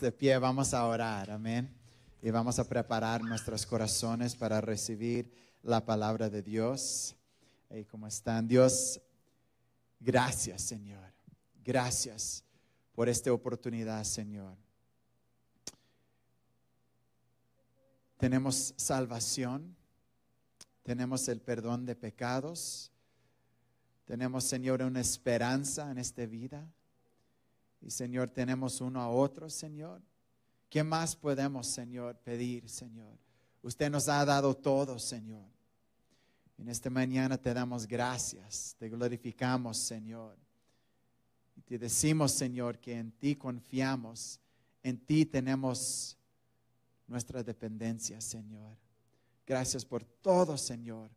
de pie, vamos a orar, amén. Y vamos a preparar nuestros corazones para recibir la palabra de Dios. Y como están, Dios, gracias, Señor. Gracias por esta oportunidad, Señor. Tenemos salvación, tenemos el perdón de pecados, tenemos, Señor, una esperanza en esta vida y Señor, tenemos uno a otro, Señor. ¿Qué más podemos, Señor, pedir, Señor? Usted nos ha dado todo, Señor. En esta mañana te damos gracias, te glorificamos, Señor. Y te decimos, Señor, que en ti confiamos, en ti tenemos nuestra dependencia, Señor. Gracias por todo, Señor.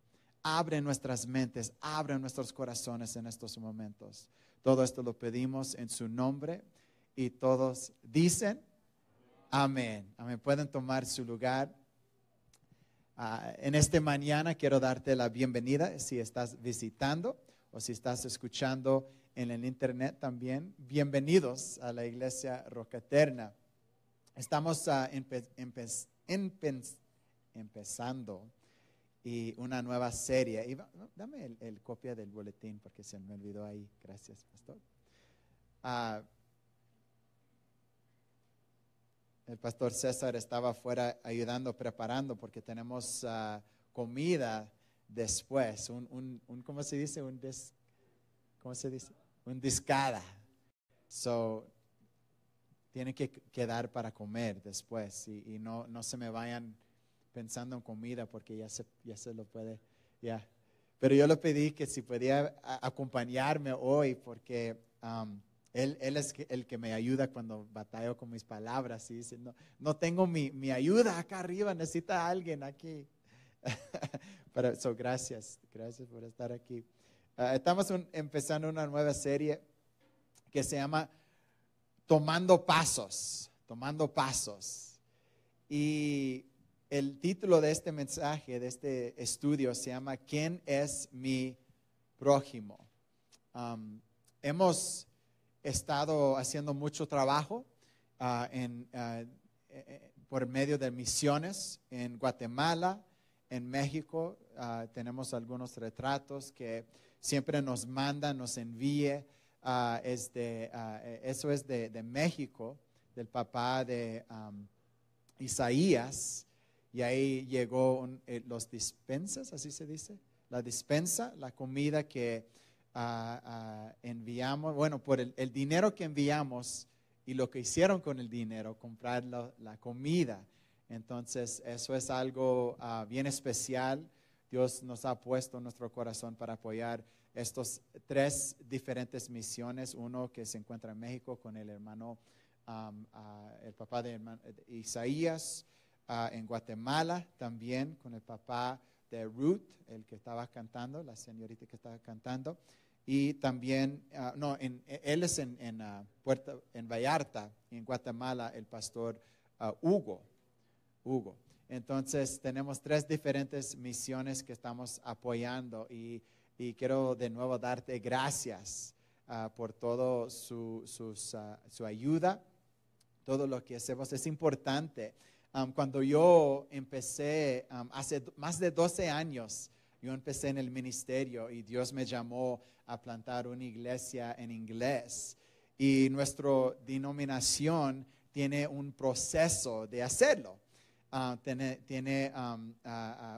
Abre nuestras mentes, abre nuestros corazones en estos momentos. Todo esto lo pedimos en su nombre y todos dicen amén. Amén. Pueden tomar su lugar. Ah, en esta mañana quiero darte la bienvenida si estás visitando o si estás escuchando en el internet también. Bienvenidos a la iglesia Eterna. Estamos ah, empezando y una nueva serie. Y, dame el, copia del boletín porque se me olvidó ahí. Gracias, pastor. Ah, el pastor César estaba afuera ayudando, preparando, porque tenemos ah, comida después, un, un, un, ¿cómo se dice? Un dis, ¿cómo se dice? Un discada. So, tienen que quedar para comer después y, y no, no se me vayan pensando en comida porque ya se, ya se lo puede, ya. Pero yo le pedí que si podía acompañarme hoy porque um, él, él, es el que me ayuda cuando batallo con mis palabras. Y dice, no, no tengo mi, mi ayuda acá arriba, necesita alguien aquí. Pero eso, gracias, gracias por estar aquí. Ah, estamos empezando una nueva serie que se llama Tomando Pasos, Tomando Pasos. Y el título de este mensaje, de este estudio, se llama ¿Quién es mi prójimo? Um, hemos estado haciendo mucho trabajo uh, uh, eh, eh, por medio de misiones en Guatemala, en México. Uh, tenemos algunos retratos que siempre nos mandan, nos envíe. Eh, eso es de, México, del papá de um, Isaías. Y ahí llegó eh, los dispensas, así se dice, la dispensa, la comida que ah, ah, enviamos, bueno, por el, dinero que enviamos y lo que hicieron con el dinero, comprar la, comida. Entonces, eso es algo ah, bien especial. Dios nos ha puesto nuestro corazón para apoyar estos tres diferentes misiones. Uno que se encuentra en México con el hermano, el papá de Isaías. Ah, en Guatemala también con el papá de Ruth, el que estaba cantando, la señorita que estaba cantando. Y también, ah, no, en, él es en, en, ah, Puerta, en Vallarta, en Guatemala, el pastor Hugo. Hugo. Entonces, tenemos tres diferentes misiones que estamos apoyando y, y quiero de nuevo darte gracias por todo su, su, ayuda, todo lo que hacemos. Es importante Um, cuando yo empecé, um, hace más de 12 años, yo empecé en el ministerio y Dios me llamó a plantar una iglesia en inglés. Y nuestra denominación tiene un proceso de hacerlo. Uh, tiene, tiene um,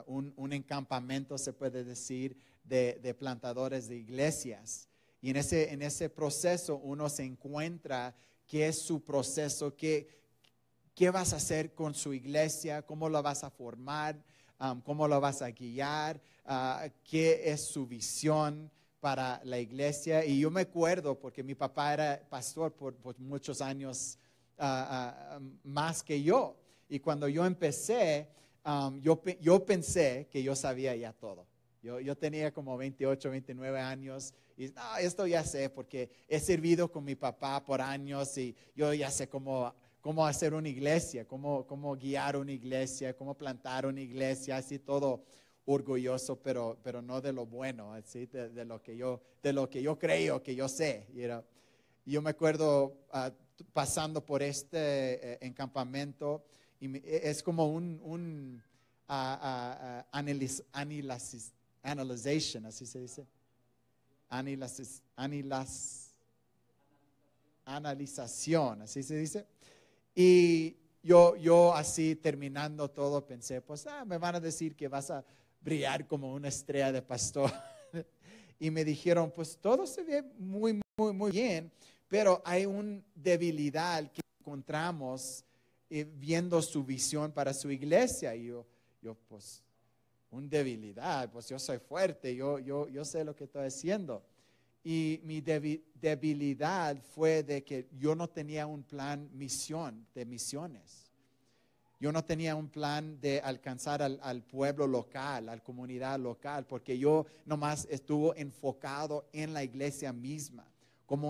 un, un, encampamento, se puede decir, de, de, plantadores de iglesias. Y en ese, en ese proceso uno se encuentra que es su proceso, que qué vas a hacer con su iglesia, cómo la vas a formar, cómo la vas a guiar, ah, qué es su visión para la iglesia. Y yo me acuerdo, porque mi papá era pastor por, muchos años ah, ah, más que yo, y cuando yo empecé, yo, yo pensé que yo sabía ya todo. Yo, yo, tenía como 28, 29 años y esto ya sé porque he servido con mi papá por años y yo ya sé cómo cómo hacer una iglesia, cómo, cómo guiar una iglesia, cómo plantar una iglesia, así todo orgulloso, pero, pero no de lo bueno, así de, lo que yo, de lo que yo creo que yo sé. Y Yo me acuerdo ah, pasando por este eh, encampamento y e, es como un, un ah, ah, así se dice. analización, así se dice y yo, yo así terminando todo pensé, pues ah, me van a decir que vas a brillar como una estrella de pastor. y me dijeron, pues todo se ve muy, muy, muy bien, pero hay una debilidad que encontramos eh, viendo su visión para su iglesia. Y yo, yo pues, una debilidad, pues yo soy fuerte, yo, yo, yo sé lo que estoy haciendo. Y mi debilidad fue de que yo no tenía un plan misión de misiones. Yo no tenía un plan de alcanzar al, pueblo local, a la comunidad local, porque yo nomás estuvo enfocado en la iglesia misma, cómo,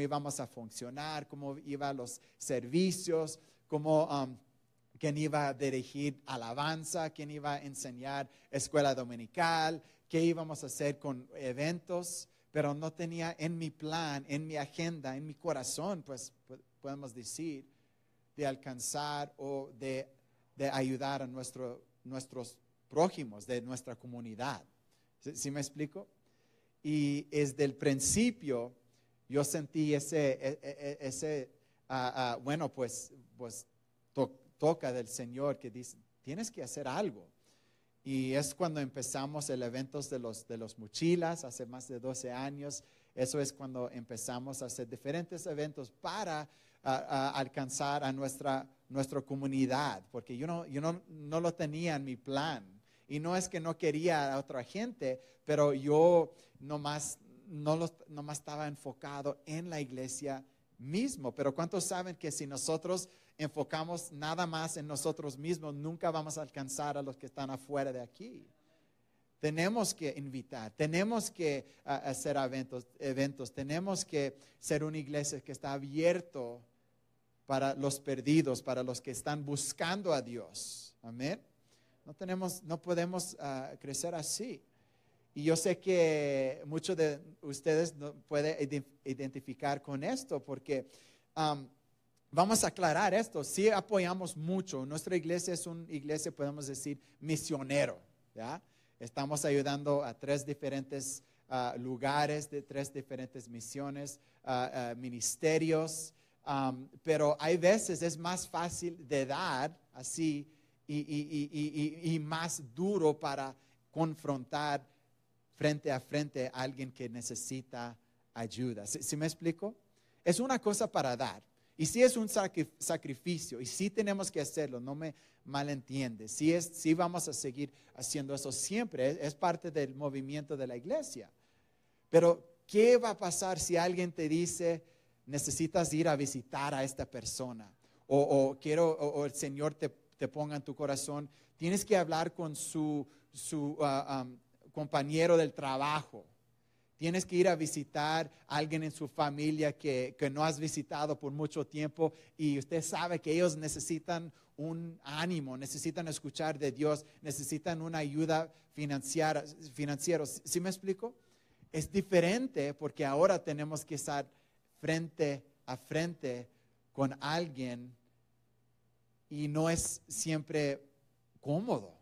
íbamos a funcionar, cómo iban los servicios, cómo, um, quién iba a dirigir alabanza, quién iba a enseñar escuela dominical, qué íbamos a hacer con eventos pero no tenía en mi plan, en mi agenda, en mi corazón, pues, pues podemos decir, de alcanzar o de, de ayudar a nuestro, nuestros prójimos, de nuestra comunidad. ¿Sí, me explico? Y desde el principio yo sentí ese, e, e, e, ese ah, ah, bueno, pues, pues toca del Señor que dice, tienes que hacer algo. Y es cuando empezamos el evento de los, de los mochilas hace más de 12 años. Eso es cuando empezamos a hacer diferentes eventos para alcanzar a nuestra, nuestra comunidad, porque yo, no, yo no, no lo tenía en mi plan. Y no es que no quería a otra gente, pero yo nomás, no lo, nomás estaba enfocado en la iglesia mismo. Pero ¿cuántos saben que si nosotros enfocamos nada más en nosotros mismos, nunca vamos a alcanzar a los que están afuera de aquí. Tenemos que invitar, tenemos que ah, hacer eventos, eventos, tenemos que ser una iglesia que está abierta para los perdidos, para los que están buscando a Dios. Amén. No tenemos, no podemos ah, crecer así. Y yo sé que muchos de ustedes no pueden identificar con esto porque Vamos a aclarar esto, sí apoyamos mucho. Nuestra iglesia es una iglesia, podemos decir, misionero. Estamos ayudando a tres diferentes ah, lugares, de tres diferentes misiones, ah, ah, ministerios, pero hay veces es más fácil de dar así y, más duro para confrontar frente a frente a alguien que necesita ayuda. ¿Sí, me explico? Es una cosa para dar, y si es un sacrificio, y si tenemos que hacerlo, no me malentiendes. si, es, si vamos a seguir haciendo eso siempre, es, parte del movimiento de la iglesia. Pero, ¿qué va a pasar si alguien te dice, necesitas ir a visitar a esta persona? O, quiero, o, el Señor te, ponga en tu corazón, tienes que hablar con su, su ah, compañero del trabajo Tienes que ir a visitar a alguien en su familia que, no has visitado por mucho tiempo y usted sabe que ellos necesitan un ánimo, necesitan escuchar de Dios, necesitan una ayuda financiera. ¿Sí me explico? Es diferente porque ahora tenemos que estar frente a frente con alguien y no es siempre cómodo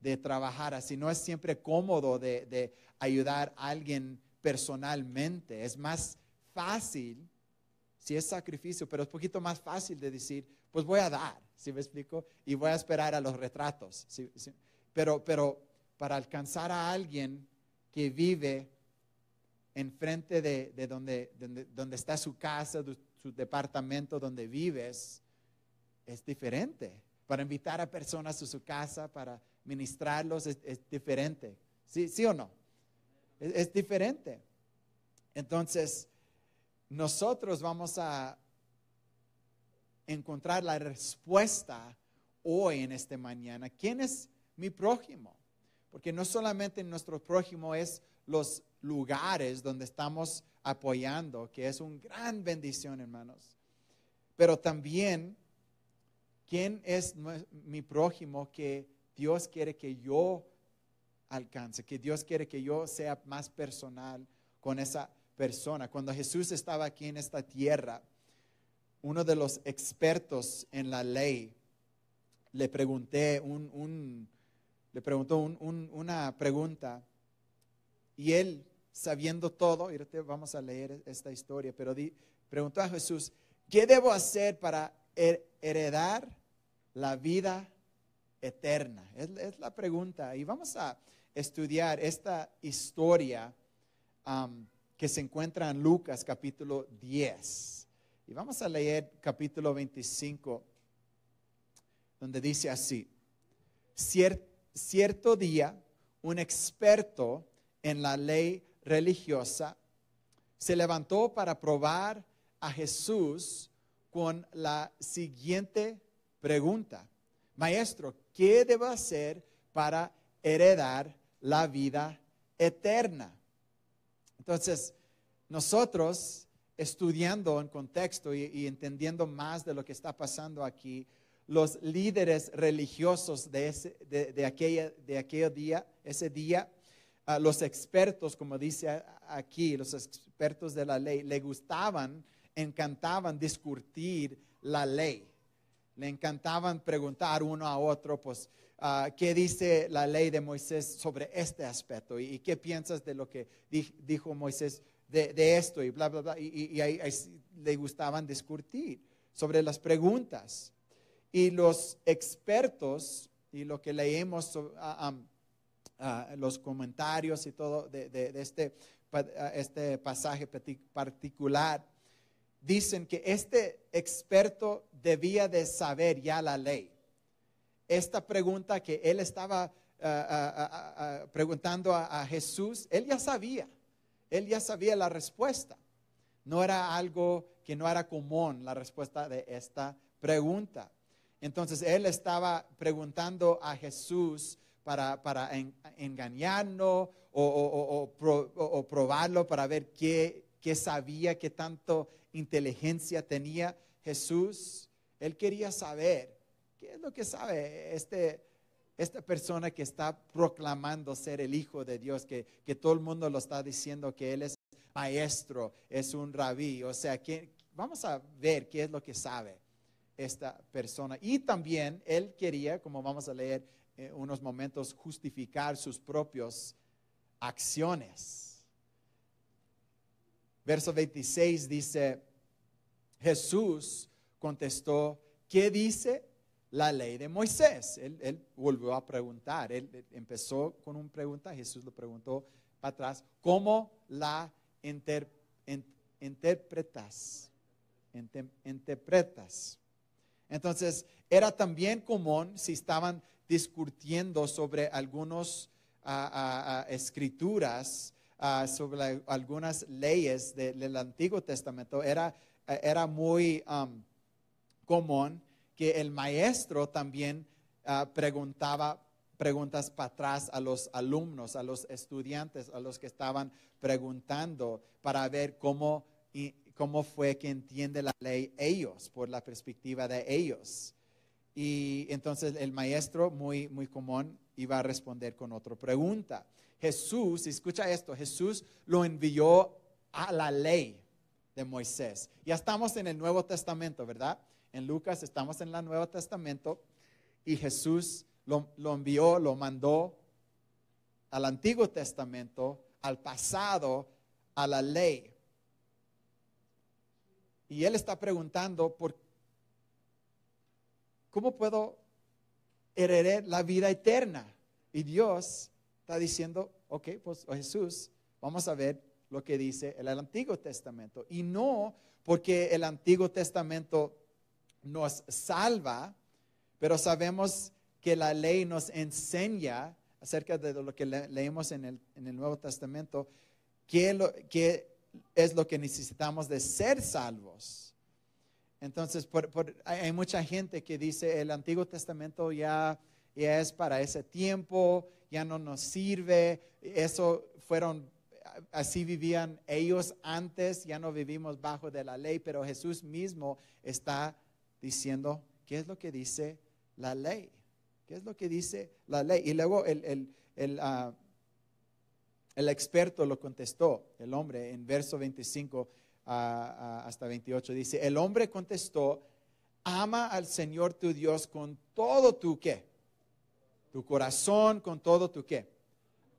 de trabajar así, no es siempre cómodo de, de ayudar a alguien personalmente. Es más fácil, si es sacrificio, pero es un poquito más fácil de decir, pues voy a dar, si ¿sí me explico? Y voy a esperar a los retratos. Pero, pero para alcanzar a alguien que vive enfrente de, de donde, donde, donde, está su casa, su departamento, donde vives, es diferente. Para invitar a personas a su casa, para ministrarlos, es, es diferente. ¿Sí, ¿Sí o no? Es, diferente. Entonces, nosotros vamos a encontrar la respuesta hoy en esta mañana. ¿Quién es mi prójimo? Porque no solamente nuestro prójimo es los lugares donde estamos apoyando, que es una gran bendición, hermanos, pero también quién es mi prójimo que Dios quiere que yo alcance, que Dios quiere que yo sea más personal con esa persona. Cuando Jesús estaba aquí en esta tierra, uno de los expertos en la ley le, pregunté un, un, le preguntó una pregunta y él, sabiendo todo, vamos a leer esta historia, pero di, preguntó a Jesús, ¿qué debo hacer para heredar la vida eterna? es, la pregunta. Y vamos a estudiar esta historia que se encuentra en Lucas capítulo 10. Y vamos a leer capítulo 25, donde dice así, cierto día un experto en la ley religiosa se levantó para probar a Jesús con la siguiente pregunta. Maestro, ¿qué debo hacer para heredar la vida eterna. Entonces, nosotros estudiando en contexto y, entendiendo más de lo que está pasando aquí, los líderes religiosos de, aquella, de aquel día, ese día, ah, los expertos, como dice aquí, los expertos de la ley, le gustaban, encantaban discutir la ley. Le encantaban preguntar uno a otro, pues, Ah, ¿Qué dice la ley de Moisés sobre este aspecto? ¿Y, qué piensas de lo que dijo Moisés de, esto? Y bla, bla, bla. Y, ahí, les le gustaban discutir sobre las preguntas. Y los expertos, y lo que leemos, los comentarios y todo de, de este, este pasaje particular, dicen que este experto debía de saber ya la ley esta pregunta que él estaba ah, ah, ah, preguntando a, Jesús, él ya sabía, él ya sabía la respuesta. No era algo que no era común la respuesta de esta pregunta. Entonces él estaba preguntando a Jesús para, para engañarnos o, probarlo para ver qué, qué sabía, qué tanto inteligencia tenía Jesús. Él quería saber ¿Qué es lo que sabe este, esta persona que está proclamando ser el Hijo de Dios, que, todo el mundo lo está diciendo que Él es maestro, es un rabí? O sea, vamos a ver qué es lo que sabe esta persona. Y también Él quería, como vamos a leer en eh, unos momentos, justificar sus propias acciones. Verso 26 dice, Jesús contestó, ¿qué dice? la ley de Moisés. Él, volvió a preguntar, él, empezó con una pregunta, Jesús lo preguntó atrás, ¿cómo la interpretas? interpretas. Entonces, era también común si estaban discutiendo sobre algunas escrituras, sobre algunas leyes del Antiguo Testamento, era, era muy um, común que el maestro también ah, preguntaba preguntas para atrás a los alumnos, a los estudiantes, a los que estaban preguntando para ver cómo, cómo fue que entiende la ley ellos, por la perspectiva de ellos. Y entonces el maestro, muy, muy común, iba a responder con otra pregunta. Jesús, escucha esto, Jesús lo envió a la ley de Moisés. Ya estamos en el Nuevo Testamento, ¿verdad? En Lucas estamos en el Nuevo Testamento y Jesús lo, envió, lo mandó al Antiguo Testamento, al pasado, a la ley. Y él está preguntando, ¿por ¿cómo puedo heredar la vida eterna? Y Dios está diciendo, ok, pues oh, Jesús, vamos a ver lo que dice el Antiguo Testamento. Y no porque el Antiguo Testamento nos salva, pero sabemos que la ley nos enseña acerca de lo que leemos en el, Nuevo Testamento, qué, es lo que necesitamos de ser salvos. Entonces, hay mucha gente que dice, el Antiguo Testamento ya, ya es para ese tiempo, ya no nos sirve, eso fueron así vivían ellos antes, ya no vivimos bajo de la ley, pero Jesús mismo está diciendo qué es lo que dice la ley. ¿Qué es lo que dice la ley? Y luego el, ah, experto lo contestó, el hombre, en verso 25 ah, ah, hasta 28, dice, el hombre contestó, ama al Señor tu Dios con todo tu qué, tu corazón, con todo tu qué,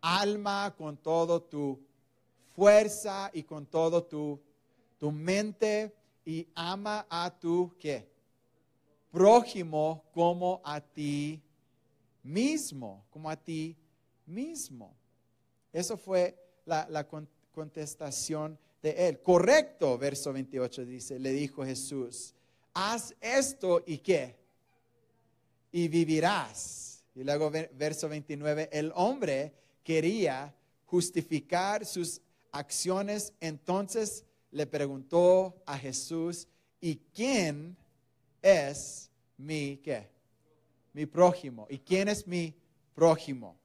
alma, con todo tu fuerza y con todo tu, tu mente y ama a tu qué, prójimo como a ti mismo, como a ti mismo. Eso fue la, contestación de él. Correcto, verso 28 dice, le dijo Jesús, haz esto y qué, y vivirás. Y luego verso 29, el hombre quería justificar sus acciones, entonces le preguntó a Jesús, ¿y quién es mi, ¿qué? Mi prójimo. ¿Y quién es mi prójimo?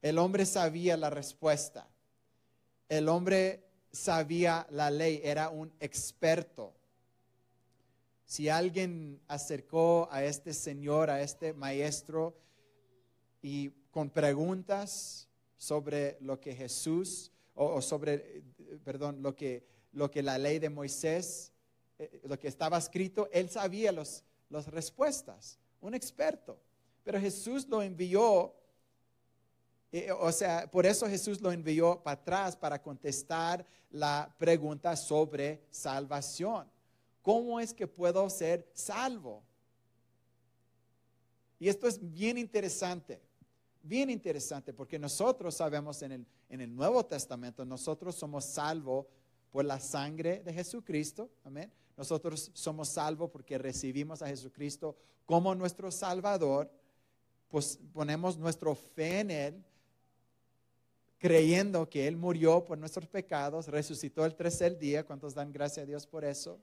El hombre sabía la respuesta. El hombre sabía la ley, era un experto. Si alguien acercó a este señor, a este maestro, y con preguntas sobre lo que Jesús, o, sobre, eh, perdón, lo que, lo que la ley de Moisés eh, eh, lo que estaba escrito, él sabía los, las respuestas, un experto. Pero Jesús lo envió, eh, o sea, por eso Jesús lo envió para atrás para contestar la pregunta sobre salvación. ¿Cómo es que puedo ser salvo? Y esto es bien interesante, bien interesante, porque nosotros sabemos en el, en el Nuevo Testamento, nosotros somos salvos por la sangre de Jesucristo, amén. Nosotros somos salvos porque recibimos a Jesucristo como nuestro Salvador, pues ponemos nuestra fe en Él, creyendo que Él murió por nuestros pecados, resucitó el tercer día, ¿cuántos dan gracias a Dios por eso?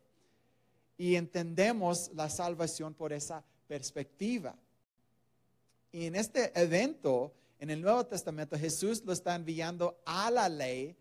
Y entendemos la salvación por esa perspectiva. Y en este evento, en el Nuevo Testamento, Jesús lo está enviando a la ley,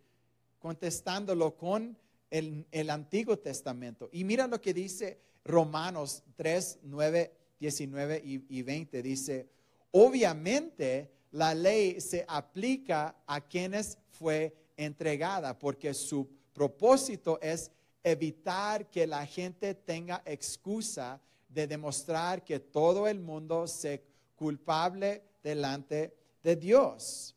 contestándolo con el, Antiguo Testamento. Y mira lo que dice Romanos 3, 9, 19 y, y 20. Dice, obviamente la ley se aplica a quienes fue entregada, porque su propósito es evitar que la gente tenga excusa de demostrar que todo el mundo se culpable delante de Dios.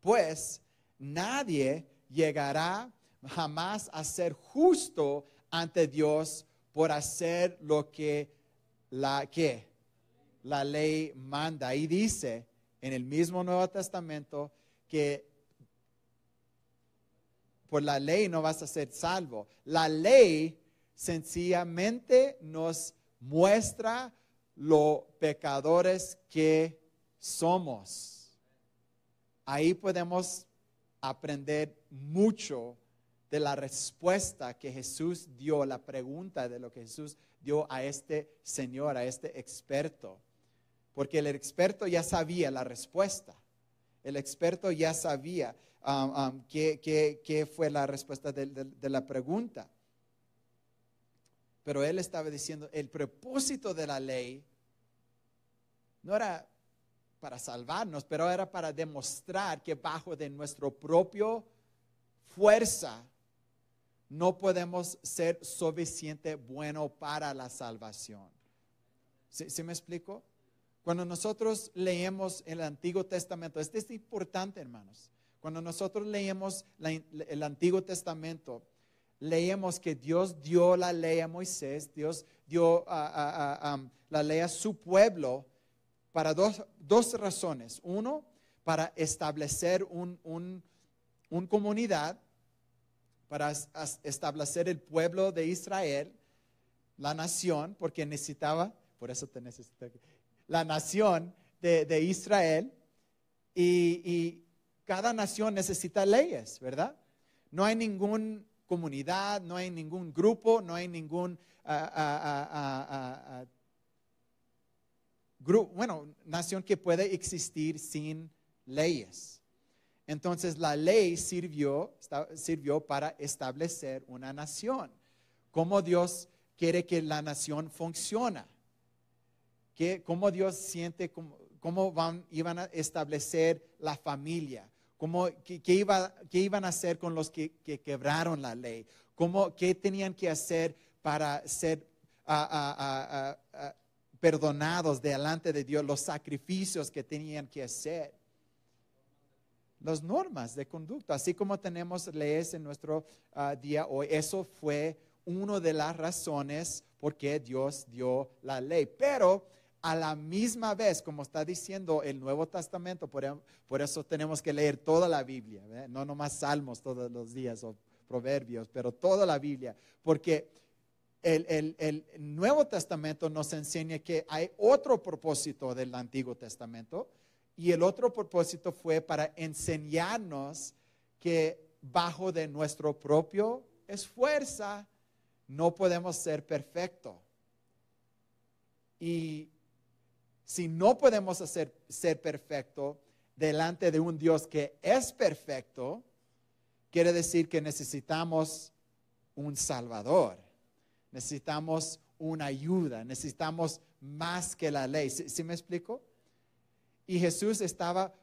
Pues nadie llegará jamás a ser justo ante Dios por hacer lo que la, la ley manda. Y dice en el mismo Nuevo Testamento que por la ley no vas a ser salvo. La ley sencillamente nos muestra lo pecadores que somos. Ahí podemos aprender mucho de la respuesta que Jesús dio, la pregunta de lo que Jesús dio a este señor, a este experto. Porque el experto ya sabía la respuesta. El experto ya sabía um, um, qué, fue la respuesta de, de la pregunta. Pero él estaba diciendo, el propósito de la ley no era para salvarnos, pero era para demostrar que bajo de nuestro propio fuerza no podemos ser suficiente bueno para la salvación. ¿Se me explico? Cuando nosotros leemos el Antiguo Testamento, esto es importante, hermanos. Cuando nosotros leemos el Antiguo Testamento, leemos que Dios dio la ley a Moisés, Dios dio um, la ley a su pueblo para dos, dos razones. Uno, para establecer una un, un comunidad para establecer el pueblo de Israel, la nación, porque necesitaba, por eso te necesito, la nación de, Israel. Y, cada nación necesita leyes, ¿verdad? No hay ninguna comunidad, no hay ningún grupo, no hay ningún... Ah, ah, ah, grupo, bueno, nación que puede existir sin leyes. Entonces la ley sirvió, sirvió para establecer una nación. Cómo Dios quiere que la nación funcione. Cómo Dios siente, cómo, van, iban a establecer la familia. Cómo, qué, iba, iban a hacer con los que, quebraron la ley. Cómo, qué tenían que hacer para ser perdonados delante de Dios. Los sacrificios que tenían que hacer las normas de conducta, así como tenemos leyes en nuestro ah, día hoy. Eso fue una de las razones por qué Dios dio la ley. Pero a la misma vez, como está diciendo el Nuevo Testamento, por, em, eso tenemos que leer toda la Biblia, no nomás salmos todos los días o proverbios, pero toda la Biblia, porque el, el, Nuevo Testamento nos enseña que hay otro propósito del Antiguo Testamento y el otro propósito fue para enseñarnos que bajo de nuestro propio esfuerzo no podemos ser perfecto. Y si no podemos hacer, ser perfecto delante de un Dios que es perfecto, quiere decir que necesitamos un Salvador, necesitamos una ayuda, necesitamos más que la ley. ¿Sí, me explico? y Jesús estaba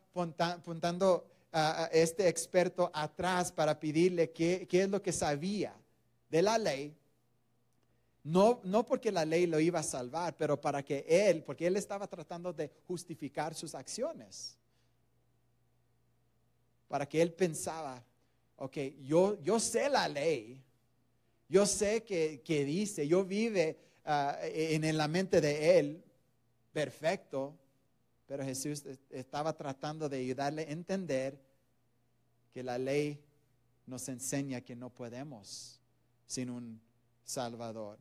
apuntando a este experto atrás para pedirle qué, es lo que sabía de la ley no, no, porque la ley lo iba a salvar, pero para que él, porque él estaba tratando de justificar sus acciones. Para que él pensaba, ok, yo, yo sé la ley, yo sé que, dice, yo vive ah, en la mente de él, perfecto, pero Jesús estaba tratando de ayudarle a entender que la ley nos enseña que no podemos sin un Salvador.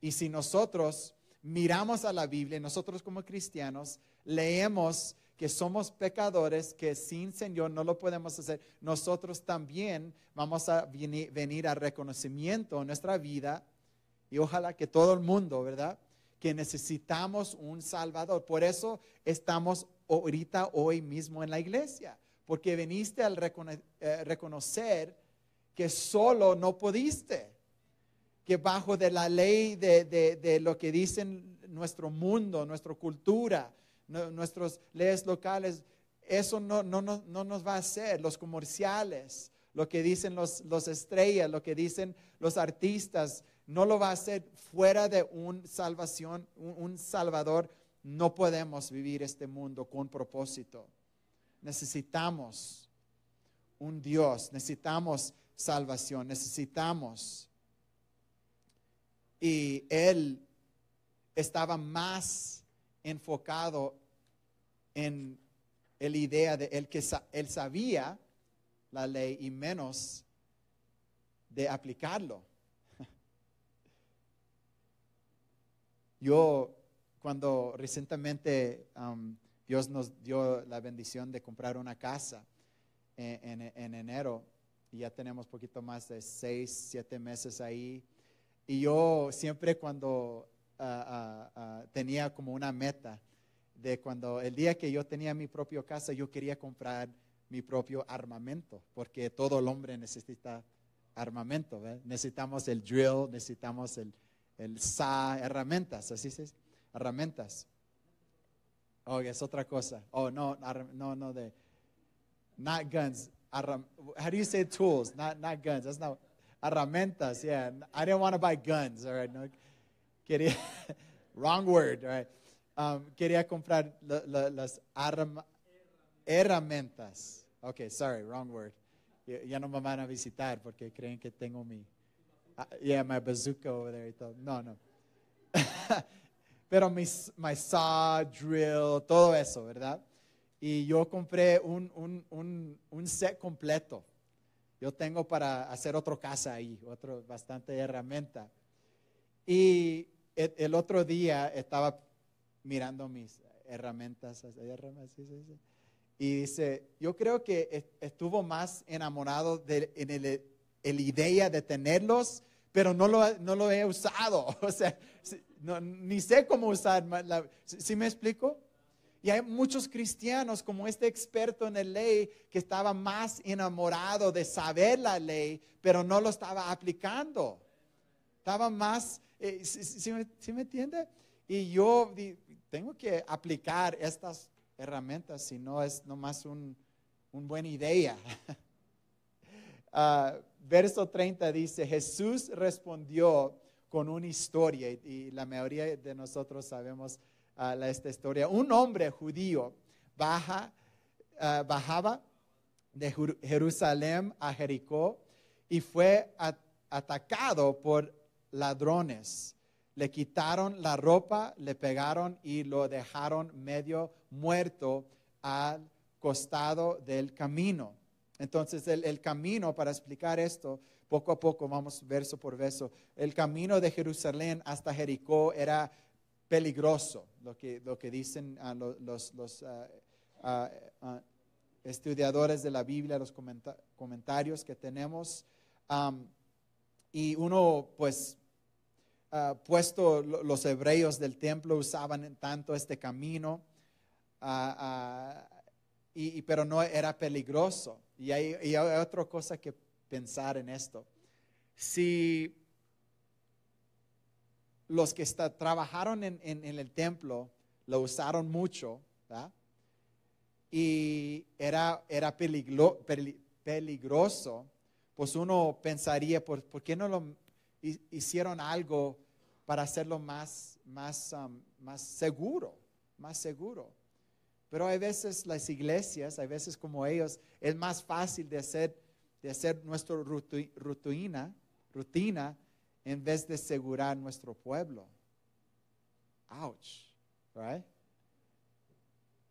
Y si nosotros miramos a la Biblia, nosotros como cristianos leemos que somos pecadores, que sin Señor no lo podemos hacer, nosotros también vamos a venir a reconocimiento en nuestra vida y ojalá que todo el mundo, ¿verdad? que necesitamos un Salvador. Por eso estamos ahorita, hoy mismo en la iglesia, porque viniste al eh, reconocer que solo no pudiste, que bajo de la ley de, lo que dicen nuestro mundo, nuestra cultura, nuestras leyes locales, eso no, no, no, nos va a hacer, los comerciales, lo que dicen los, los estrellas, lo que dicen los artistas, no lo va a hacer fuera de un salvación, un, salvador, no podemos vivir este mundo con propósito. Necesitamos un Dios, necesitamos salvación, necesitamos. Y él estaba más enfocado en la idea de él que él sabía la ley y menos de aplicarlo. Yo, cuando recientemente um, Dios nos dio la bendición de comprar una casa eh, en, enero, y ya tenemos poquito más de seis, siete meses ahí. Y yo siempre cuando ah, ah, ah, tenía como una meta de cuando el día que yo tenía mi propia casa, yo quería comprar mi propio armamento, porque todo el hombre necesita armamento. Necesitamos el drill, necesitamos el, el SA, herramientas, así se dice, herramientas. Oh, es otra cosa. Oh, no, no, no, de, not guns. How do you say tools? Not, not guns. That's not, herramientas, yeah. I didn't want to buy guns, all right. No, quería, wrong word, all right. Um, quería comprar la, la, las arma, herramientas. Okay, sorry, wrong word. Ya no me van a visitar porque creen que tengo mi Ah, yeah, my bazooka over there No, no. Pero mi, my saw, drill, todo eso, ¿verdad? Y yo compré un, set completo. Yo tengo para hacer otro casa ahí, otro, bastante herramienta. Y el, otro día estaba mirando mis herramientas, y dice, yo creo que estuvo más enamorado de en el, idea de tenerlos pero no lo, no lo he usado. O sea, no, ni sé cómo usar. La, ¿Sí me explico? Y hay muchos cristianos como este experto en la ley que estaba más enamorado de saber la ley, pero no lo estaba aplicando. Estaba más, eh, si sí, me entiende? Y yo tengo que aplicar estas herramientas, si no es nomás un, un buena idea. uh, verso 30 dice, Jesús respondió con una historia y la mayoría de nosotros sabemos ah, esta historia. Un hombre judío baja, ah, bajaba de Jerusalén a Jericó y fue atacado por ladrones. Le quitaron la ropa, le pegaron y lo dejaron medio muerto al costado del camino. Entonces, el, camino para explicar esto, poco a poco vamos verso por verso, el camino de Jerusalén hasta Jericó era peligroso, lo que, lo que dicen ah, los, los ah, ah, estudiadores de la Biblia, los comentarios que tenemos. y uno, pues, puesto los hebreos del templo usaban tanto este camino, y, pero no era peligroso y hay, otra cosa que pensar en esto. Si los que trabajaron en, el templo lo usaron mucho, y era, era peligro, peligroso, pues uno pensaría, ¿por, qué no lo hicieron algo para hacerlo más, más, um, más seguro? Más seguro. Pero hay veces las iglesias, hay veces como ellos, es más fácil de hacer, de hacer nuestra rutina, rutina en vez de asegurar nuestro pueblo. Ouch,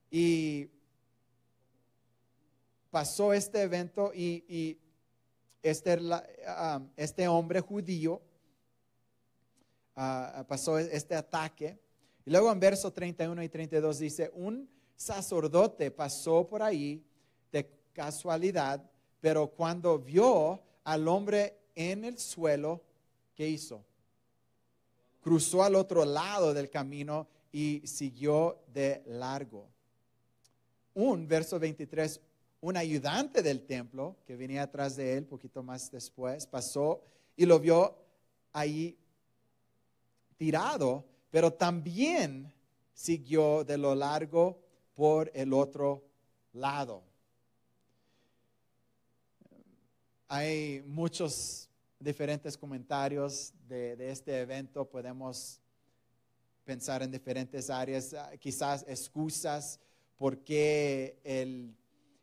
Y pasó este evento y, este, um, este, hombre judío ah, pasó este ataque. Y luego en verso 31 y 32 dice, un sacerdote pasó por ahí de casualidad, pero cuando vio al hombre en el suelo, ¿qué hizo? Cruzó al otro lado del camino y siguió de largo. Un verso 23, un ayudante del templo que venía atrás de él poquito más después, pasó y lo vio ahí tirado, pero también siguió de lo largo por el otro lado. Hay muchos diferentes comentarios de, este evento, podemos pensar en diferentes áreas, ah, quizás excusas por qué el,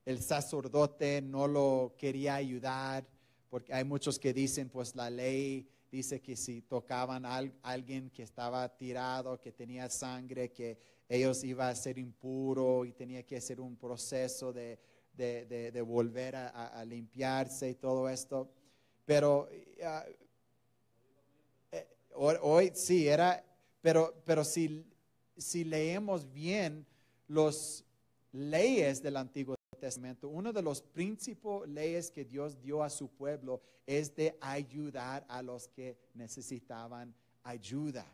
el sacerdote no lo quería ayudar, porque hay muchos que dicen, pues la ley dice que si tocaban a alguien que estaba tirado, que tenía sangre, que ellos iban a ser impuros y tenía que hacer un proceso de, de, de, volver a, limpiarse y todo esto. Pero ah, eh, hoy, sí, era, pero, pero si, si leemos bien las leyes del Antiguo Testamento, uno de los principales leyes que Dios dio a su pueblo es de ayudar a los que necesitaban ayuda.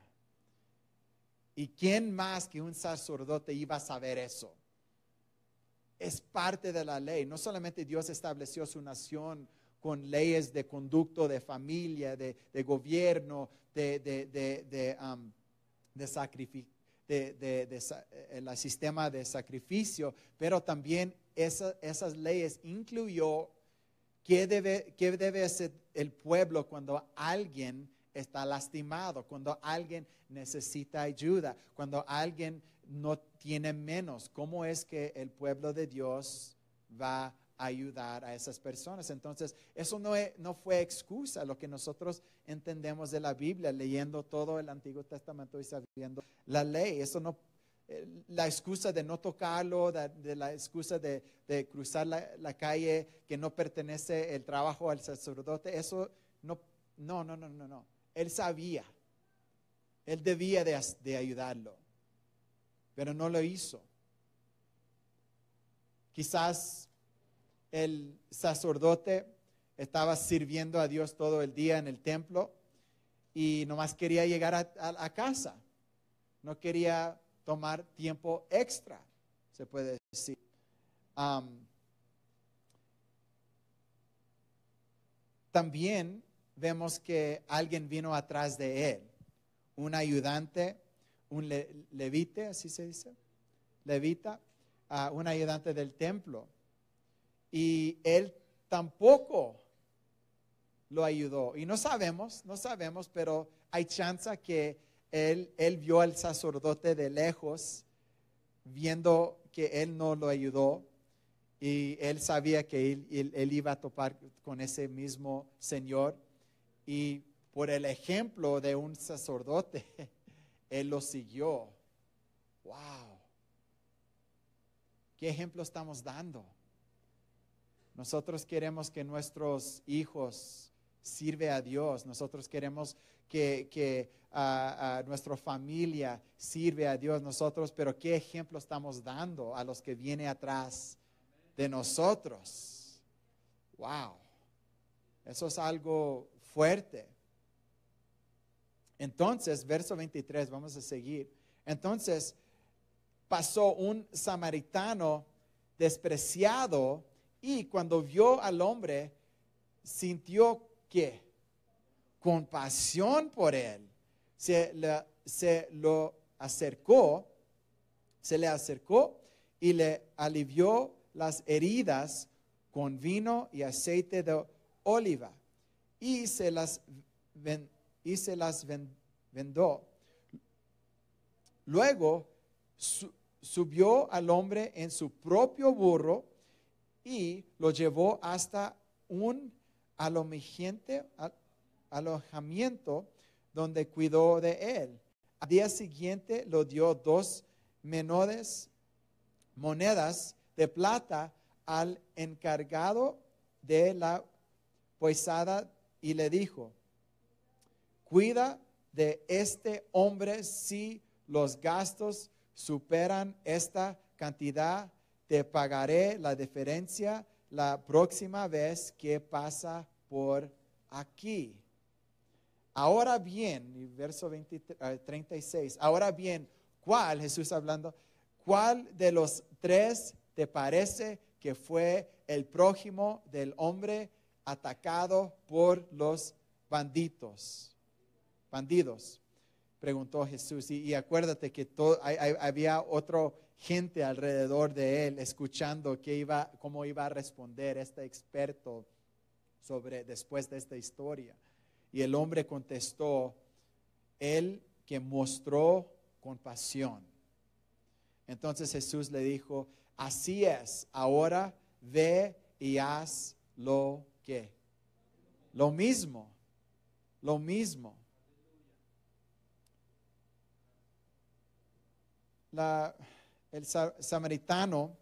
¿Y quién más que un sacerdote iba a saber eso? Es parte de la ley. No solamente Dios estableció su nación con leyes de conducto, de familia, de, gobierno, de, de, de, um, sistema de sacrificio, pero también esas leyes incluyó qué debe, qué debe hacer el pueblo cuando alguien está lastimado, cuando alguien necesita ayuda, cuando alguien no tiene menos. ¿Cómo es que el pueblo de Dios va a ayudar a esas personas. Entonces, eso no, no fue excusa, lo que nosotros entendemos de la Biblia, leyendo todo el Antiguo Testamento y sabiendo la ley. Eso no, eh, la excusa de no tocarlo, de, la excusa de, cruzar la, la, calle que no pertenece el trabajo al sacerdote, eso no, no, no, no, no, no. Él sabía, él debía de, ayudarlo, pero no lo hizo. Quizás el sacerdote estaba sirviendo a Dios todo el día en el templo y nomás quería llegar a, casa. No quería tomar tiempo extra, se puede decir. también vemos que alguien vino atrás de él, un ayudante, un levite, así se dice, levita, un ayudante del templo. Y él tampoco lo ayudó. Y no sabemos, no sabemos, pero hay chance que él, él vio al sacerdote de lejos, viendo que él no lo ayudó, y él sabía que él, él iba a topar con ese mismo Señor y por el ejemplo de un sacerdote, él lo siguió. ¡Wow! ¿Qué ejemplo estamos dando? Nosotros queremos que nuestros hijos sirve a Dios. Nosotros queremos que, nuestra familia sirve a Dios. Nosotros, pero ¿qué ejemplo estamos dando a los que vienen atrás de nosotros? ¡Wow! Eso es algo fuerte. Entonces, verso 23, vamos a seguir. Entonces, pasó un samaritano despreciado y cuando vio al hombre, sintió que compasión por él. Se, le, se lo acercó, se le acercó y le alivió las heridas con vino y aceite de oliva y se las, y se las vendó. Luego subió al hombre en su propio burro y lo llevó hasta un alojamiento donde cuidó de él. Al día siguiente lo dio dos menores monedas de plata al encargado de la posada y le dijo, cuida de este hombre si los gastos superan esta cantidad, te pagaré la diferencia la próxima vez que pasa por aquí. Ahora bien, verso 36, eh, ahora bien, ¿cuál, Jesús hablando, cuál de los tres te parece que fue el prójimo del hombre atacado por los banditos. Bandidos, preguntó Jesús. Y, acuérdate que había otra gente alrededor de él escuchando qué iba, cómo iba a responder este experto sobre después de esta historia. Y el hombre contestó, él que mostró compasión. Entonces Jesús le dijo, así es, ahora ve y hazlo. ¿Qué? Lo mismo, lo mismo. el samaritano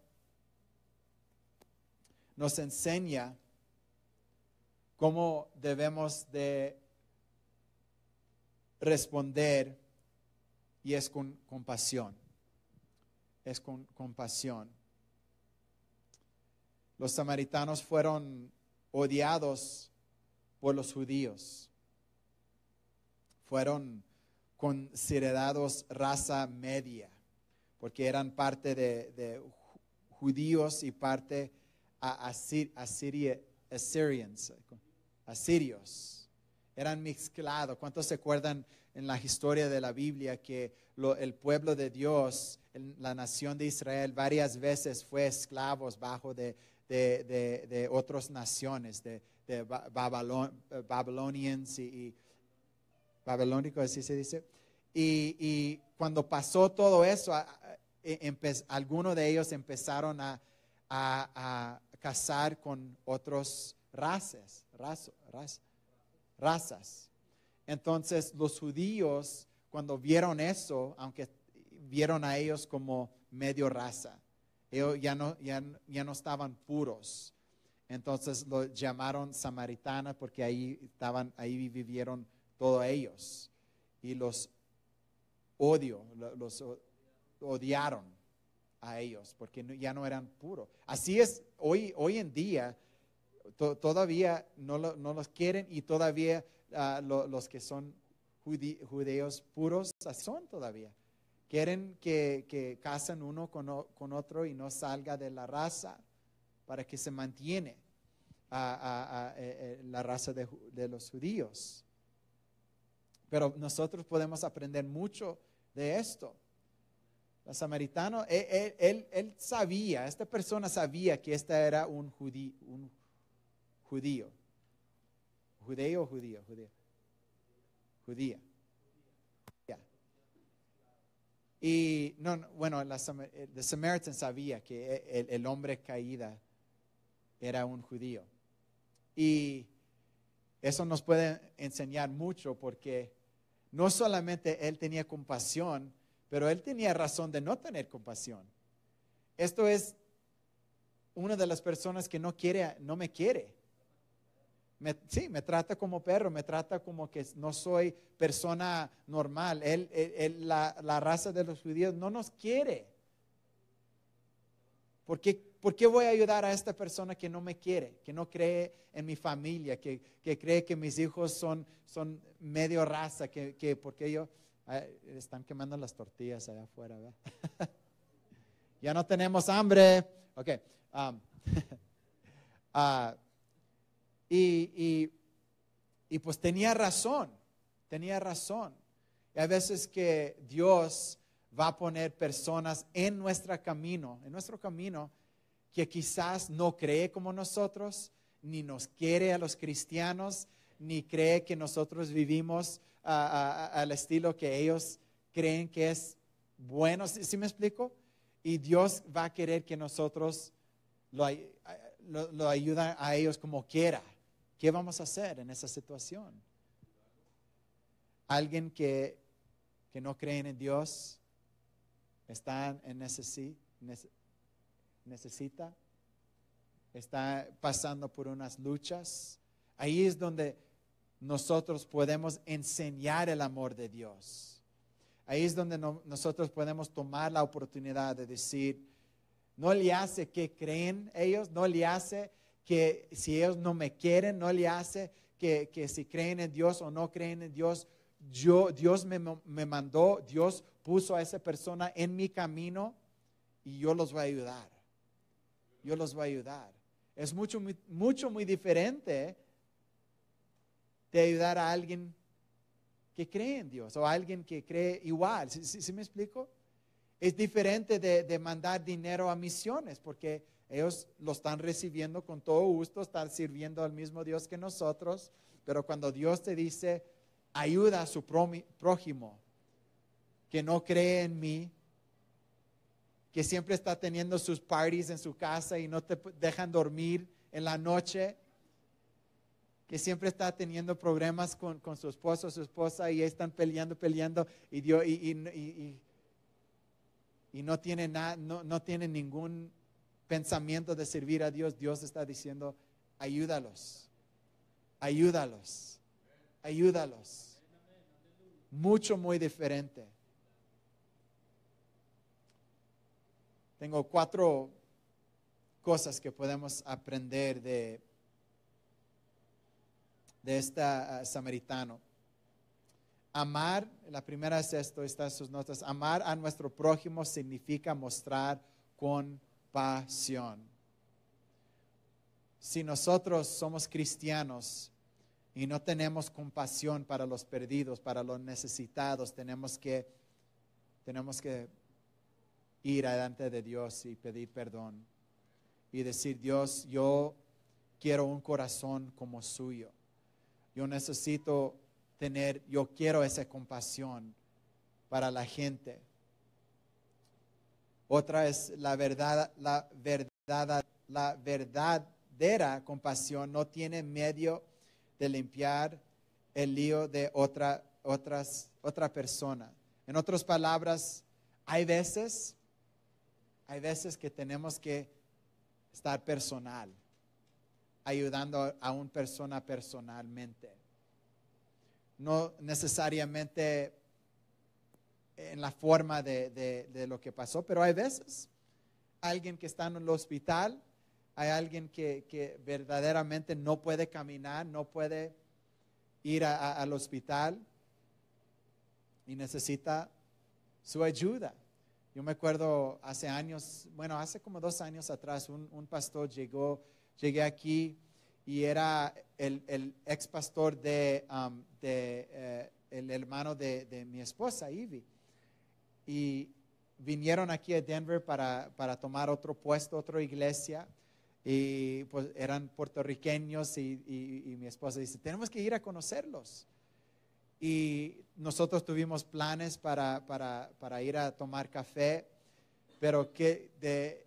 nos enseña cómo debemos de responder y es con compasión. Es con compasión. Los samaritanos fueron odiados por los judíos. Fueron considerados raza media, porque eran parte de, judíos y parte a asirios. Eran mezclados. ¿Cuántos se acuerdan en la historia de la Biblia que el pueblo de Dios, la nación de Israel, varias veces fue esclavos bajo de de, otras naciones, de, de y, babilónicos, así se dice. Y, cuando pasó todo eso, e, algunos de ellos empezaron a, a, casar con otras razas, razas. Entonces los judíos, cuando vieron eso, aunque vieron a ellos como medio raza, ellos ya no, ya, ya no estaban puros. Entonces lo llamaron samaritana porque ahí estaban, ahí vivieron todos ellos. Y los odio, los odiaron a ellos porque ya no eran puros. Así es, hoy, hoy en día todavía no, no, los quieren y todavía ah, los que son judíos puros son todavía. Quieren que, casen uno con, otro y no salga de la raza para que se mantiene eh, eh, la raza de, los judíos. Pero nosotros podemos aprender mucho de esto. El samaritano, e, e, él, sabía, esta persona sabía que esta era un, judí, un judío. ¿Judeo o judío? Judía. Y no, bueno, eh, the Samaritan sabía que e, el, el, hombre caída era un judío. Y eso nos puede enseñar mucho porque no solamente él tenía compasión, pero él tenía razón de no tener compasión. Esto es una de las personas que no quiere, no me quiere sí, me trata como perro, me trata como que no soy persona normal. la, raza de los judíos no nos quiere. ¿Por qué, voy a ayudar a esta persona que no me quiere, que no cree en mi familia, que, cree que mis hijos son, son medio raza, que, porque yo... Están quemando las tortillas allá afuera, ¿verdad? ya no tenemos hambre. Ok. Um, ah, y, pues tenía razón, tenía razón. Y a veces que Dios va a poner personas en nuestro camino, en nuestro camino, que quizás no cree como nosotros, ni nos quiere a los cristianos, ni cree que nosotros vivimos al estilo que ellos creen que es bueno. ¿Sí, me explico? Y Dios va a querer que nosotros lo, lo, a ellos como quiera. ¿Qué vamos a hacer en esa situación? Alguien que, no cree en Dios está en necesita, está pasando por unas luchas. Ahí es donde nosotros podemos enseñar el amor de Dios. Ahí es donde nosotros podemos tomar la oportunidad de decir, no le hace que creen ellos, no le hace que si ellos no me quieren, no le hace, que, que si creen en Dios o no creen en Dios, yo, Dios me, me mandó, Dios puso a esa persona en mi camino y yo los voy a ayudar. Yo los voy a ayudar. Es mucho, muy, mucho, muy diferente de ayudar a alguien que cree en Dios o a alguien que cree igual. ¿Sí, me explico? Es diferente de, de mandar dinero a misiones porque ellos lo están recibiendo con todo gusto, están sirviendo al mismo Dios que nosotros, pero cuando Dios te dice, ayuda a su prójimo que no cree en mí, que siempre está teniendo sus parties en su casa y no te dejan dormir en la noche, que siempre está teniendo problemas con, su esposo o su esposa y están peleando, peleando y, y, no tiene nada, no, no tiene ningún pensamiento de servir a Dios, Dios está diciendo, ayúdalos, ayúdalos, ayúdalos. Mucho, muy diferente. Tengo cuatro cosas que podemos aprender de, de este samaritano. Amar, la primera es esto, está en sus notas, amar a nuestro prójimo significa mostrar con pasión. Si nosotros somos cristianos y no tenemos compasión para los perdidos, para los necesitados, tenemos que, tenemos que ir adelante de Dios y pedir perdón y decir, Dios, yo quiero un corazón como suyo. Yo necesito tener, yo quiero esa compasión para la gente, otra es la verdad, la verdad, la verdadera compasión no tiene medio de limpiar el lío de otra, otras, otra persona. En otras palabras, hay veces, hay veces que tenemos que estar personal, ayudando a una persona personalmente. No necesariamente en la forma de, lo que pasó, pero hay veces alguien que está en el hospital, hay alguien que, verdaderamente no puede caminar, no puede ir al hospital y necesita su ayuda. Yo me acuerdo hace años, bueno, hace como dos años atrás, un, pastor llegó, llegué aquí y era el, ex pastor de, um, de eh, el hermano de, de mi esposa, Ivy y vinieron aquí a Denver para, para tomar otro puesto, otra iglesia y pues eran puertorriqueños y, mi esposa dice, tenemos que ir a conocerlos. Y nosotros tuvimos planes para, para, para ir a tomar café, pero que de,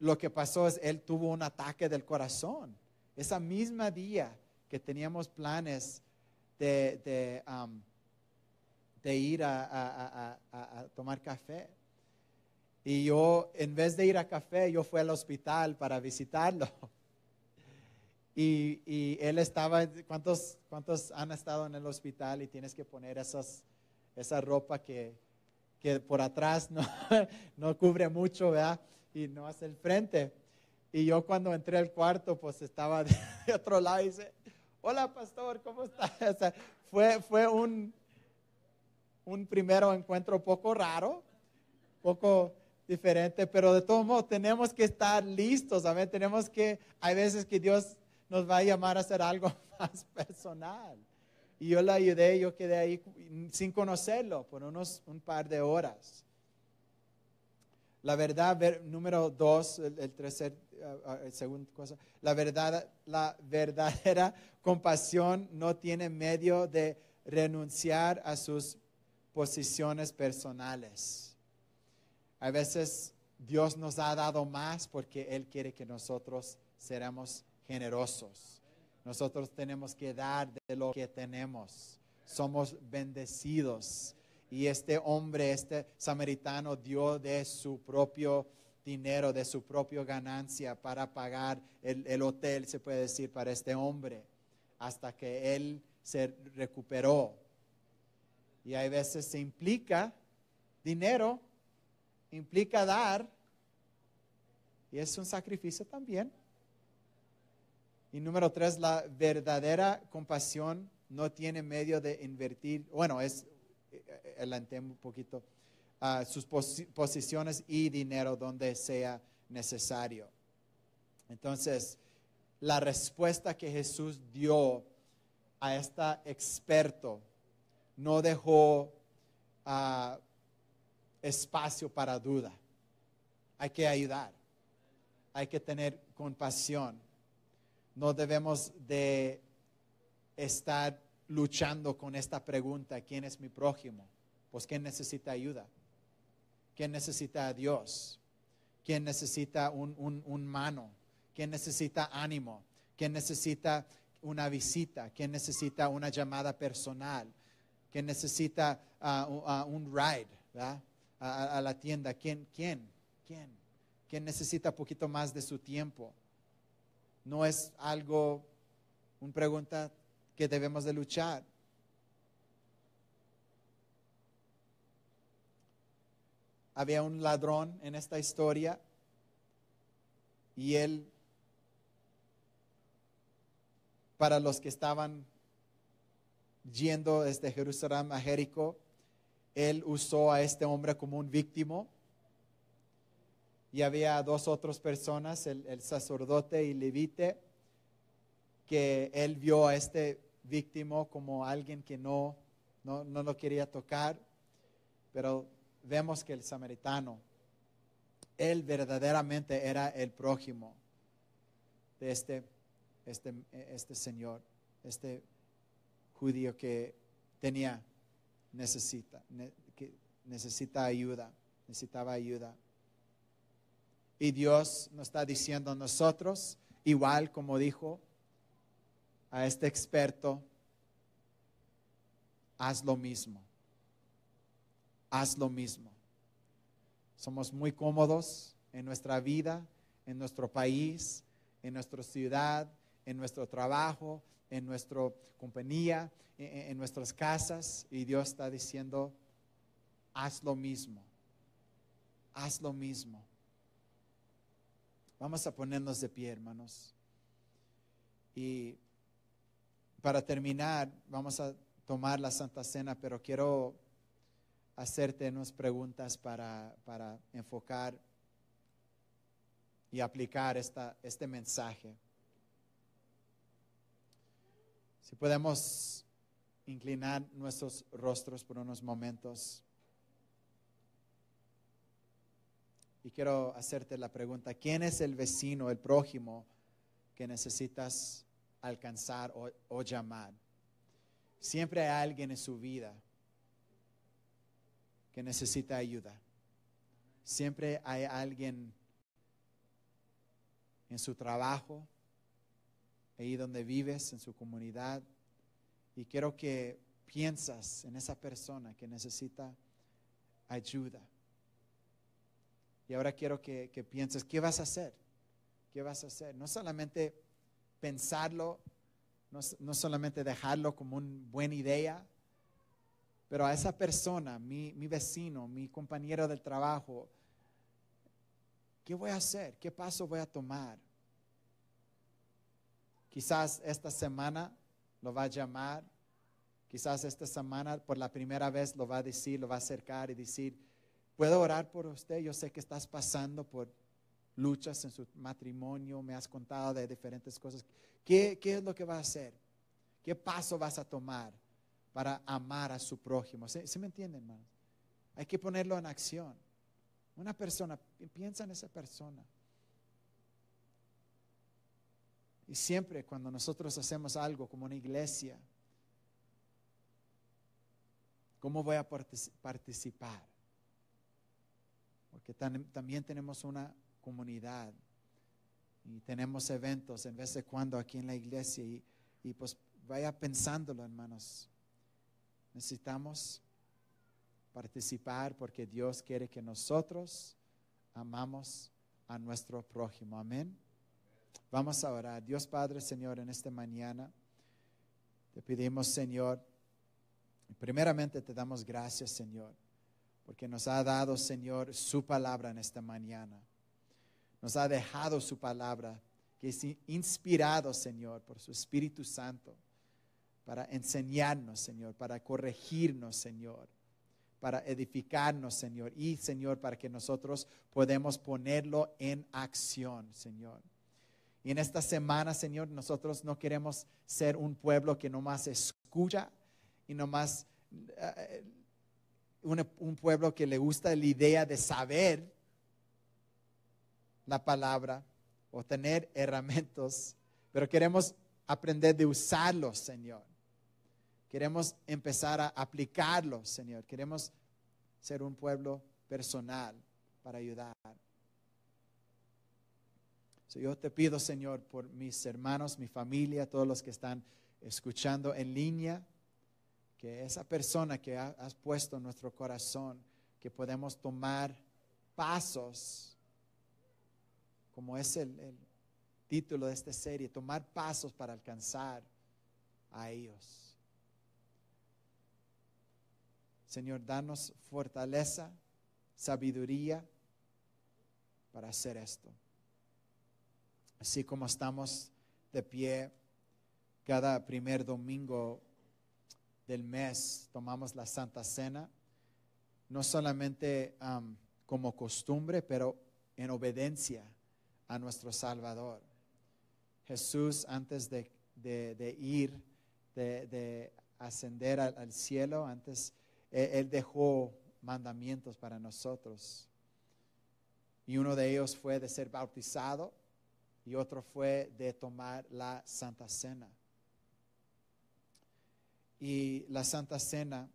lo que pasó es él tuvo un ataque del corazón. Esa misma día que teníamos planes de, de um, de ir a, tomar café. Y yo, en vez de ir a café, yo fui al hospital para visitarlo. Y, él estaba, ¿cuántos, ¿cuántos han estado en el hospital y tienes que poner esas, esa ropa que, que por atrás no, no cubre mucho, ¿verdad? Y no hace el frente. Y yo cuando entré al cuarto, pues estaba de otro lado y dice, hola pastor, ¿cómo estás? fue, fue un, un primero encuentro poco raro, poco diferente, pero de todos modos tenemos que estar listos, ver Tenemos que, hay veces que Dios nos va a llamar a hacer algo más personal. Y yo la ayudé, yo quedé ahí sin conocerlo por unos un par de horas. La verdad, número dos, el, tercer, ah, ah, el segundo cosa, la verdad, la verdadera compasión no tiene medio de renunciar a sus posiciones personales. A veces Dios nos ha dado más porque Él quiere que nosotros seremos generosos. Nosotros tenemos que dar de lo que tenemos. Somos bendecidos. Y este hombre, este samaritano, dio de su propio dinero, de su propia ganancia para pagar el, el hotel, se puede decir, para este hombre, hasta que él se recuperó y hay veces se implica dinero, implica dar, y es un sacrificio también. Y número tres, la verdadera compasión no tiene medio de invertir, bueno, es, adelantemos eh, eh, un poquito, sus posiciones y dinero donde sea necesario. Entonces, la respuesta que Jesús dio a este experto no dejó ah, espacio para duda. Hay que ayudar, hay que tener compasión. No debemos de estar luchando con esta pregunta, ¿quién es mi prójimo? Pues ¿quién necesita ayuda? ¿Quién necesita a Dios? ¿Quién necesita un, un, un mano? ¿Quién necesita ánimo? ¿Quién necesita una visita? ¿Quién necesita una llamada personal? que necesita ah, ah, un ride A, la tienda. ¿Quién? ¿Quién? ¿Quién? ¿Quién necesita poquito más de su tiempo? No es algo, una pregunta que debemos de luchar. Había un ladrón en esta historia y él, para los que estaban yendo desde Jerusalén a Jericó, él usó a este hombre como un víctima. Y había dos otras personas, el, sacerdote y levite, que él vio a este víctima como alguien que no, no, lo quería tocar. Pero vemos que el samaritano, él verdaderamente era el prójimo de este, este, este señor, este judío que tenía necesita, que necesita ayuda, necesitaba ayuda. Y Dios nos está diciendo a nosotros, igual como dijo a este experto, haz lo mismo, haz lo mismo. Somos muy cómodos en nuestra vida, en nuestro país, en nuestra ciudad, en nuestro trabajo, en nuestra compañía, en, nuestras casas. Y Dios está diciendo, haz lo mismo, haz lo mismo. Vamos a ponernos de pie, hermanos. Y para terminar, vamos a tomar la Santa Cena, pero quiero hacerte unas preguntas para, enfocar y aplicar esta, este mensaje. Si podemos inclinar nuestros rostros por unos momentos. Y quiero hacerte la pregunta, ¿quién es el vecino, el prójimo que necesitas alcanzar o, llamar? Siempre hay alguien en su vida que necesita ayuda. Siempre hay alguien en su trabajo, ahí donde vives, en su comunidad. Y quiero que piensas en esa persona que necesita ayuda. Y ahora quiero que, que pienses, ¿qué vas a hacer? ¿Qué vas a hacer? No solamente pensarlo, no, solamente dejarlo como una buena idea, pero a esa persona, mi, mi vecino, mi compañero del trabajo, ¿qué voy a hacer? ¿Qué paso voy a tomar? Quizás esta semana lo va a llamar, quizás esta semana por la primera vez lo va a decir, lo va a acercar y decir, puedo orar por usted, yo sé que estás pasando por luchas en su matrimonio, me has contado de diferentes cosas. ¿Qué, es lo que va a hacer? ¿Qué paso vas a tomar para amar a su prójimo? ¿Se me entienden, hermano? Hay que ponerlo en acción. Una persona, piensa en esa persona. Y siempre cuando nosotros hacemos algo como una iglesia, ¿cómo voy a participar? Porque también tenemos una comunidad y tenemos eventos en vez de cuando aquí en la iglesia y, pues vaya pensándolo, hermanos. Necesitamos participar porque Dios quiere que nosotros amamos a nuestro prójimo. Amén. Vamos a orar. Dios Padre, Señor, en esta mañana te pedimos, Señor, primeramente te damos gracias, Señor, porque nos ha dado, Señor, su palabra en esta mañana. Nos ha dejado su palabra, que es inspirado, Señor, por su Espíritu Santo, para enseñarnos, Señor, para corregirnos, Señor, para edificarnos, Señor, y, Señor, para que nosotros podamos ponerlo en acción, Señor. Y en esta semana, Señor, nosotros no queremos ser un pueblo que nomás escucha y nomás más eh, un, pueblo que le gusta la idea de saber la palabra o tener herramientas, pero queremos aprender de usarlos, Señor. Queremos empezar a aplicarlos, Señor. Queremos ser un pueblo personal para ayudar yo te pido, Señor, por mis hermanos, mi familia, todos los que están escuchando en línea, que esa persona que has puesto en nuestro corazón, que podemos tomar pasos, como es el título de esta serie, tomar pasos para alcanzar a ellos. Señor, danos fortaleza, sabiduría para hacer esto así como estamos de pie cada primer domingo del mes, tomamos la Santa Cena, no solamente como costumbre, pero en obediencia a nuestro Salvador. Jesús, antes de, ir, de, ascender al, cielo, antes e, él dejó mandamientos para nosotros. Y uno de ellos fue de ser bautizado y otro fue de tomar la Santa Cena. Y la Santa Cena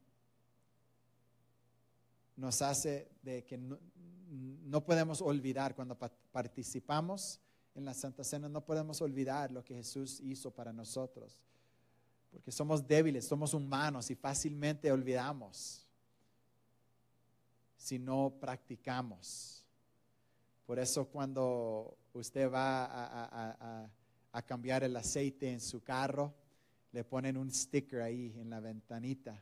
nos hace de que no, no, podemos olvidar cuando participamos en la Santa Cena, no podemos olvidar lo que Jesús hizo para nosotros, porque somos débiles, somos humanos y fácilmente olvidamos si no practicamos. Por eso cuando usted va a, cambiar el aceite en su carro, le ponen un sticker ahí en la ventanita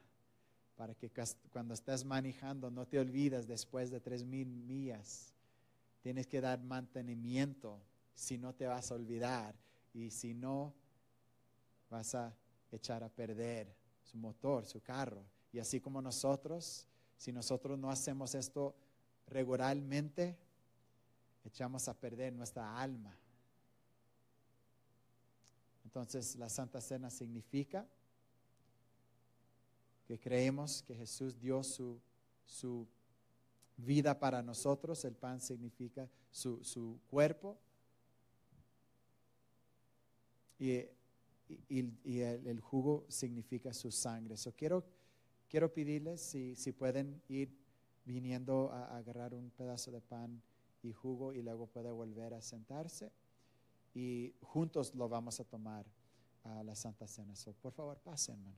para que cuando estés manejando no te olvides después de 3.000 millas. Tienes que dar mantenimiento, si no te vas a olvidar y si no vas a echar a perder su motor, su carro. Y así como nosotros, si nosotros no hacemos esto regularmente, echamos a perder nuestra alma. Entonces la Santa Cena significa que creemos que Jesús dio su, su vida para nosotros, el pan significa su, su cuerpo. Y, el, jugo significa su sangre. So quiero, quiero pedirles si, pueden ir viniendo a agarrar un pedazo de pan y jugo y luego puede volver a sentarse y juntos lo vamos a tomar a la Santa Cena. por favor, pasen, hermanos.